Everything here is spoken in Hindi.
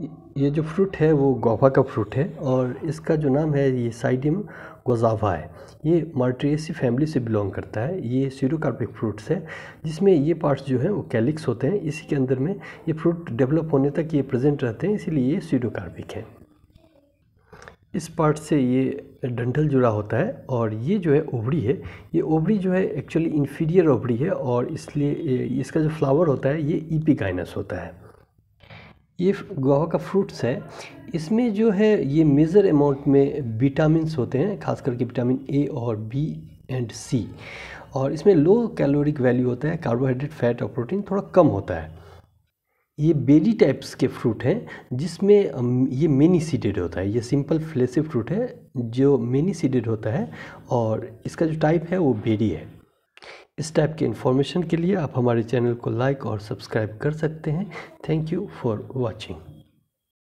ये जो फ्रूट है वो गोवा का फ्रूट है और इसका जो नाम है ये साइडियम गोजावा है ये मार्ट्रेसी फैमिली से बिलोंग करता है ये सीरोकार्पिक फ्रूट्स है जिसमें ये पार्ट्स जो हैं वो कैलिक्स होते हैं इसी के अंदर में ये फ्रूट डेवलप होने तक ये प्रेजेंट रहते हैं इसीलिए ये सीरोकार्पिक है इस पार्ट से ये डंठल जुड़ा होता है और ये जो है ओवरी है ये ओवरी जो है एक्चुअली इन्फीरियर ओवरी है और इसलिए इसका जो फ्लावर होता है ये ईपी होता है ये गोवा का फ्रूट्स है इसमें जो है ये मेज़र अमाउंट में विटामिन होते हैं खास करके विटामिन ए और बी एंड सी और इसमें लो कैलोरिक वैल्यू होता है कार्बोहाइड्रेट फैट और प्रोटीन थोड़ा कम होता है ये बेली टाइप्स के फ्रूट हैं जिसमें ये मेनी सीडेड होता है ये सिंपल फ्लेसिव फ्रूट है जो मेनी सीडेड होता है और इसका जो टाइप है वो बेरी है इस टाइप की इन्फॉर्मेशन के लिए आप हमारे चैनल को लाइक और सब्सक्राइब कर सकते हैं थैंक यू फॉर वॉचिंग